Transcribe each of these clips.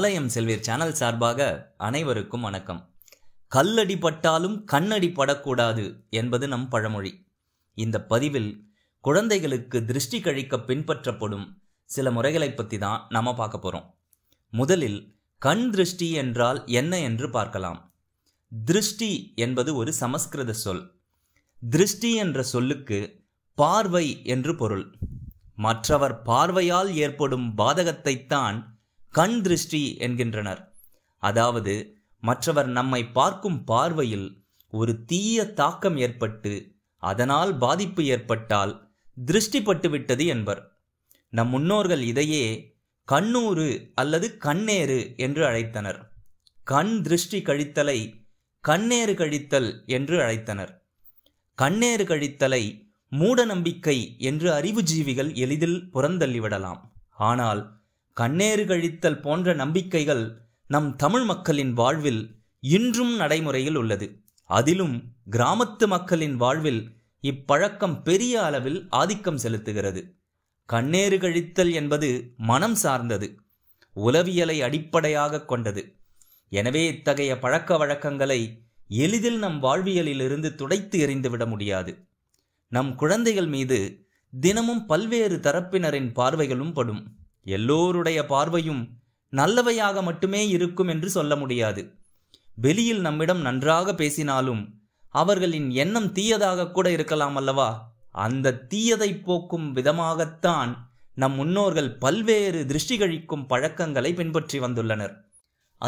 மலையம் செல்வீர் channel சார்பாக அனைவருக்கும் வணக்கம் கல்லடிப்பட்டாலும் கண்ணடி படக்கூடாது என்பது நம் பழமொழி இந்த பதிவில் குழந்தைகளுக்கு திருஷ்டி கழிக்க பின்பற்றப்படும் சில முறைகளை பற்றி தான் நம்ம பார்க்க போகிறோம் முதலில் கண் திருஷ்டி என்றால் என்ன என்று பார்க்கலாம் திருஷ்டி என்பது ஒரு சமஸ்கிருத சொல் திருஷ்டி என்ற சொல்லுக்கு பார்வை என்று பொருள் மற்றவர் பார்வையால் ஏற்படும் பாதகத்தைத்தான் கண் திருஷ்டி என்கின்றனர் அதாவது மற்றவர் நம்மை பார்க்கும் பார்வையில் ஒரு தீய தாக்கம் ஏற்பட்டு அதனால் பாதிப்பு ஏற்பட்டால் திருஷ்டிப்பட்டுவிட்டது என்பர் நம் முன்னோர்கள் இதையே கண்ணூறு அல்லது கண்ணேறு என்று அழைத்தனர் கண் திருஷ்டி கழித்தலை கண்ணேறு கழித்தல் என்று அழைத்தனர் கண்ணேறு கழித்தலை மூடநம்பிக்கை என்று அறிவுஜீவிகள் எளிதில் புறந்தள்ளிவிடலாம் ஆனால் கண்ணேறு கழித்தல் போன்ற நம்பிக்கைகள் நம் தமிழ் மக்களின் வாழ்வில் இன்றும் நடைமுறையில் உள்ளது அதிலும் கிராமத்து மக்களின் வாழ்வில் இப்பழக்கம் பெரிய அளவில் ஆதிக்கம் செலுத்துகிறது கண்ணேறு கழித்தல் என்பது மனம் சார்ந்தது உளவியலை அடிப்படையாக கொண்டது எனவே இத்தகைய பழக்க வழக்கங்களை எளிதில் நம் வாழ்வியலிலிருந்து துடைத்து எறிந்துவிட முடியாது நம் குழந்தைகள் மீது தினமும் பல்வேறு தரப்பினரின் பார்வைகளும் படும் எல்லோருடைய பார்வையும் நல்லவையாக மட்டுமே இருக்கும் என்று சொல்ல முடியாது வெளியில் நம்மிடம் நன்றாக பேசினாலும் அவர்களின் எண்ணம் தீயதாக கூட இருக்கலாம் அல்லவா அந்த தீயதை போக்கும் விதமாகத்தான் நம் முன்னோர்கள் பல்வேறு திருஷ்டி கழிக்கும் பழக்கங்களை பின்பற்றி வந்துள்ளனர்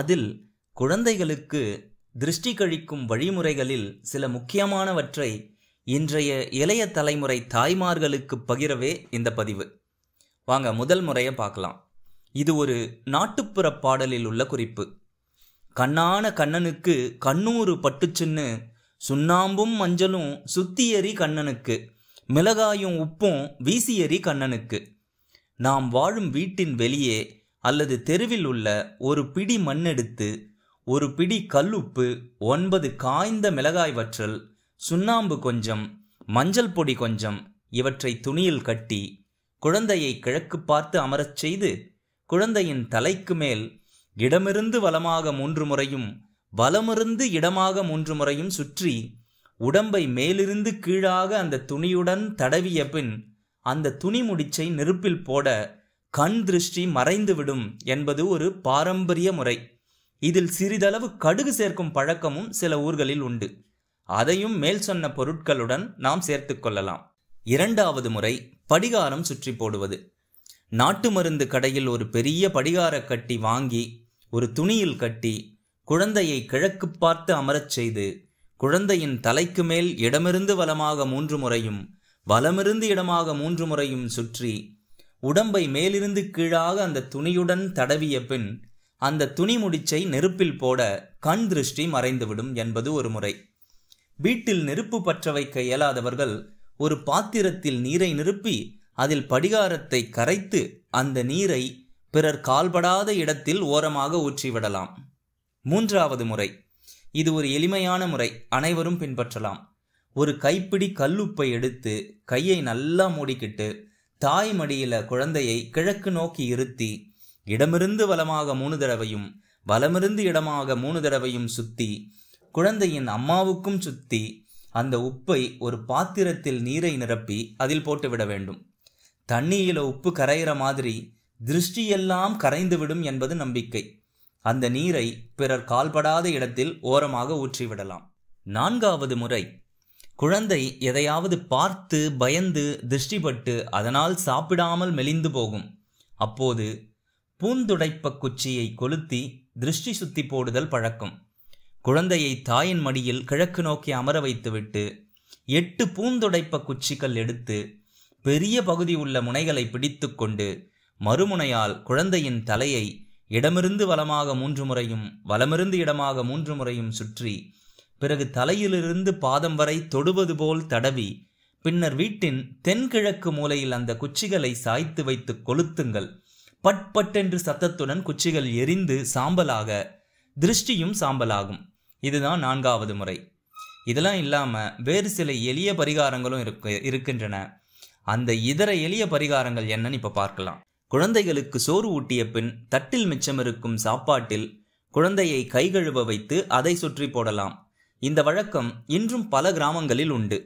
அதில் குழந்தைகளுக்கு திருஷ்டி கழிக்கும் வழிமுறைகளில் சில முக்கியமானவற்றை இன்றைய இளைய தலைமுறை தாய்மார்களுக்கு பகிரவே இந்த பதிவு வாங்க முதல் முறையை பார்க்கலாம் இது ஒரு நாட்டுப்புற பாடலில் உள்ள குறிப்பு கண்ணான கண்ணனுக்கு கண்ணூறு பட்டுச்சுன்னு சுண்ணாம்பும் மஞ்சளும் சுத்தியறி கண்ணனுக்கு மிளகாயும் உப்பும் வீசியறி கண்ணனுக்கு நாம் வாழும் வீட்டின் வெளியே அல்லது தெருவில் உள்ள ஒரு பிடி மண்ணெடுத்து ஒரு பிடி கல்லுப்பு ஒன்பது காய்ந்த மிளகாய் வற்றல் சுண்ணாம்பு கொஞ்சம் மஞ்சள் பொடி கொஞ்சம் இவற்றை துணியில் கட்டி குழந்தையை கிழக்கு பார்த்து அமரச் செய்து குழந்தையின் தலைக்கு மேல் இடமிருந்து வலமாக மூன்று முறையும் வலமிருந்து இடமாக மூன்று முறையும் சுற்றி உடம்பை மேலிருந்து கீழாக அந்த துணியுடன் தடவிய பின் அந்த துணி முடிச்சை நெருப்பில் போட கண் திருஷ்டி மறைந்துவிடும் என்பது ஒரு பாரம்பரிய முறை இதில் சிறிதளவு கடுகு சேர்க்கும் பழக்கமும் சில ஊர்களில் உண்டு அதையும் மேல் சொன்ன பொருட்களுடன் நாம் சேர்த்து கொள்ளலாம் இரண்டாவது முறை படிகாரம் சுற்றி போடுவது நாட்டு மருந்து கடையில் ஒரு பெரிய படிகார கட்டி வாங்கி ஒரு துணியில் கட்டி குழந்தையை கிழக்கு பார்த்து அமரச் செய்து குழந்தையின் தலைக்கு மேல் இடமிருந்து வலமாக மூன்று முறையும் வலமிருந்து இடமாக மூன்று முறையும் சுற்றி உடம்பை மேலிருந்து கீழாக அந்த துணியுடன் தடவிய பின் அந்த துணி முடிச்சை நெருப்பில் போட கண் திருஷ்டி மறைந்துவிடும் என்பது ஒரு முறை வீட்டில் நெருப்பு பற்ற வைக்க இயலாதவர்கள் ஒரு பாத்திரத்தில் நீரை நிரப்பி அதில் படிகாரத்தை கரைத்து அந்த நீரை பிறர் கால்படாத இடத்தில் ஓரமாக ஊற்றிவிடலாம் மூன்றாவது முறை இது ஒரு எளிமையான முறை அனைவரும் பின்பற்றலாம் ஒரு கைப்பிடி கல்லுப்பை எடுத்து கையை நல்லா மூடிக்கிட்டு தாய் மடியில குழந்தையை கிழக்கு நோக்கி இருத்தி இடமிருந்து வலமாக மூணு தடவையும் வலமிருந்து இடமாக மூணு தடவையும் சுத்தி குழந்தையின் அம்மாவுக்கும் சுத்தி அந்த உப்பை ஒரு பாத்திரத்தில் நீரை நிரப்பி அதில் போட்டுவிட வேண்டும் தண்ணியில் உப்பு கரையிற மாதிரி திருஷ்டியெல்லாம் கரைந்துவிடும் என்பது நம்பிக்கை அந்த நீரை பிறர் கால்படாத இடத்தில் ஓரமாக ஊற்றிவிடலாம் நான்காவது முறை குழந்தை எதையாவது பார்த்து பயந்து திருஷ்டிப்பட்டு அதனால் சாப்பிடாமல் மெலிந்து போகும் அப்போது பூந்துடைப்ப குச்சியை கொளுத்தி திருஷ்டி சுத்தி போடுதல் பழக்கம் குழந்தையை தாயின் மடியில் கிழக்கு நோக்கி அமர வைத்துவிட்டு எட்டு பூந்துடைப்ப குச்சிகள் எடுத்து பெரிய பகுதி உள்ள முனைகளை பிடித்து கொண்டு மறுமுனையால் குழந்தையின் தலையை இடமிருந்து வலமாக மூன்று முறையும் வலமிருந்து இடமாக மூன்று முறையும் சுற்றி பிறகு தலையிலிருந்து பாதம் வரை தொடுவது போல் தடவி பின்னர் வீட்டின் தென்கிழக்கு மூலையில் அந்த குச்சிகளை சாய்த்து வைத்து கொளுத்துங்கள் பட்பட்டென்று சத்தத்துடன் குச்சிகள் எரிந்து சாம்பலாக திருஷ்டியும் சாம்பலாகும் இதுதான் நான்காவது முறை இதெல்லாம் இல்லாமல் வேறு சில எளிய பரிகாரங்களும் இருக்கு இருக்கின்றன அந்த இதர எளிய பரிகாரங்கள் என்னன்னு இப்போ பார்க்கலாம் குழந்தைகளுக்கு சோறு ஊட்டிய பின் தட்டில் மிச்சமிருக்கும் சாப்பாட்டில் குழந்தையை கைகழுவ வைத்து அதை சுற்றி போடலாம் இந்த வழக்கம் இன்றும் பல கிராமங்களில் உண்டு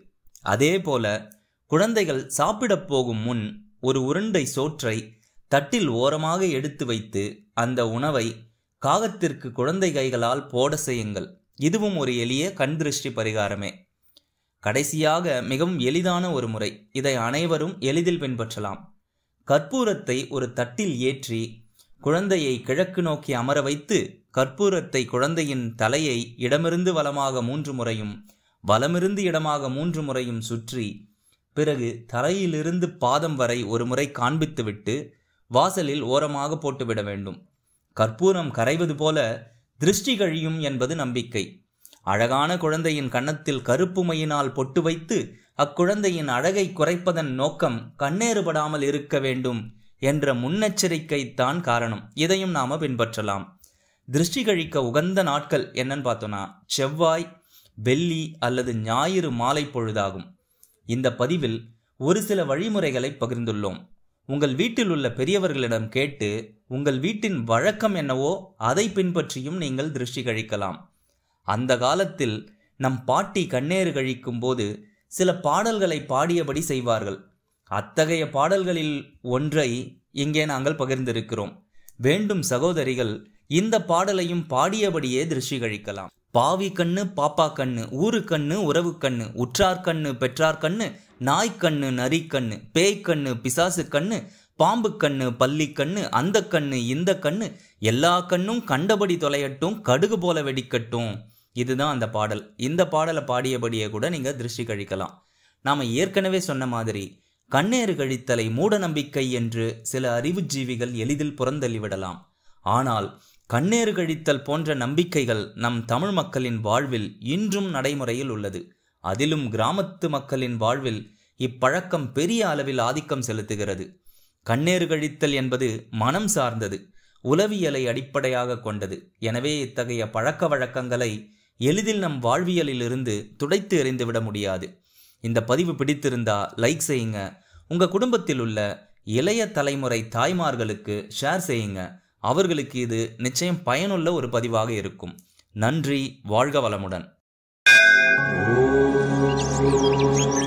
அதே போல குழந்தைகள் சாப்பிடப் போகும் முன் ஒரு உருண்டை சோற்றை தட்டில் ஓரமாக எடுத்து வைத்து அந்த உணவை காகத்திற்கு குழந்தை கைகளால் போட செய்யுங்கள் இதுவும் ஒரு எளிய கண் திருஷ்டி பரிகாரமே கடைசியாக மிகவும் எளிதான ஒரு முறை இதை அனைவரும் எளிதில் பின்பற்றலாம் கற்பூரத்தை ஒரு தட்டில் ஏற்றி குழந்தையை கிழக்கு நோக்கி அமர வைத்து கற்பூரத்தை குழந்தையின் தலையை இடமிருந்து வலமாக மூன்று முறையும் வலமிருந்து இடமாக மூன்று முறையும் சுற்றி பிறகு தலையிலிருந்து பாதம் வரை ஒரு முறை காண்பித்துவிட்டு வாசலில் ஓரமாக போட்டுவிட வேண்டும் கற்பூரம் கரைவது போல திருஷ்டி கழியும் என்பது நம்பிக்கை அழகான குழந்தையின் கன்னத்தில் கருப்பு மையினால் பொட்டு வைத்து அக்குழந்தையின் அழகை குறைப்பதன் நோக்கம் கண்ணேறுபடாமல் இருக்க வேண்டும் என்ற முன்னெச்சரிக்கை தான் காரணம் இதையும் நாம பின்பற்றலாம் திருஷ்டி கழிக்க உகந்த நாட்கள் என்னன்னு பார்த்தோன்னா செவ்வாய் வெள்ளி அல்லது ஞாயிறு மாலை பொழுதாகும் இந்த பதிவில் ஒரு சில வழிமுறைகளை பகிர்ந்துள்ளோம் உங்கள் வீட்டில் உள்ள பெரியவர்களிடம் கேட்டு உங்கள் வீட்டின் வழக்கம் என்னவோ அதை பின்பற்றியும் நீங்கள் திருஷ்டி கழிக்கலாம் அந்த காலத்தில் நம் பாட்டி கண்ணேறு கழிக்கும் போது சில பாடல்களை பாடியபடி செய்வார்கள் அத்தகைய பாடல்களில் ஒன்றை இங்கே நாங்கள் பகிர்ந்திருக்கிறோம் வேண்டும் சகோதரிகள் இந்த பாடலையும் பாடியபடியே திருஷ்டி கழிக்கலாம் பாவி கண்ணு பாப்பா கண்ணு ஊரு கண்ணு உறவு கண்ணு உற்றார் கண்ணு பெற்றார் கண்ணு நாய் கண்ணு நரிக்கண்ணு கண்ணு பிசாசு கண்ணு பாம்பு கண்ணு பள்ளி கண்ணு அந்த கண்ணு இந்த கண்ணு எல்லா கண்ணும் கண்டபடி தொலையட்டும் கடுகு போல வெடிக்கட்டும் இதுதான் அந்த பாடல் இந்த பாடலை பாடியபடியே கூட நீங்கள் திருஷ்டி கழிக்கலாம் நாம் ஏற்கனவே சொன்ன மாதிரி கண்ணேறு கழித்தலை மூட நம்பிக்கை என்று சில அறிவு ஜீவிகள் எளிதில் புறந்தள்ளி விடலாம் ஆனால் கண்ணேறு கழித்தல் போன்ற நம்பிக்கைகள் நம் தமிழ் மக்களின் வாழ்வில் இன்றும் நடைமுறையில் உள்ளது அதிலும் கிராமத்து மக்களின் வாழ்வில் இப்பழக்கம் பெரிய அளவில் ஆதிக்கம் செலுத்துகிறது கண்ணேறு கழித்தல் என்பது மனம் சார்ந்தது உளவியலை அடிப்படையாக கொண்டது எனவே இத்தகைய பழக்க வழக்கங்களை எளிதில் நம் வாழ்வியலிலிருந்து துடைத்து எறிந்துவிட முடியாது இந்த பதிவு பிடித்திருந்தா லைக் செய்யுங்க உங்கள் குடும்பத்தில் உள்ள இளைய தலைமுறை தாய்மார்களுக்கு ஷேர் செய்யுங்க அவர்களுக்கு இது நிச்சயம் பயனுள்ள ஒரு பதிவாக இருக்கும் நன்றி வாழ்க வளமுடன் Música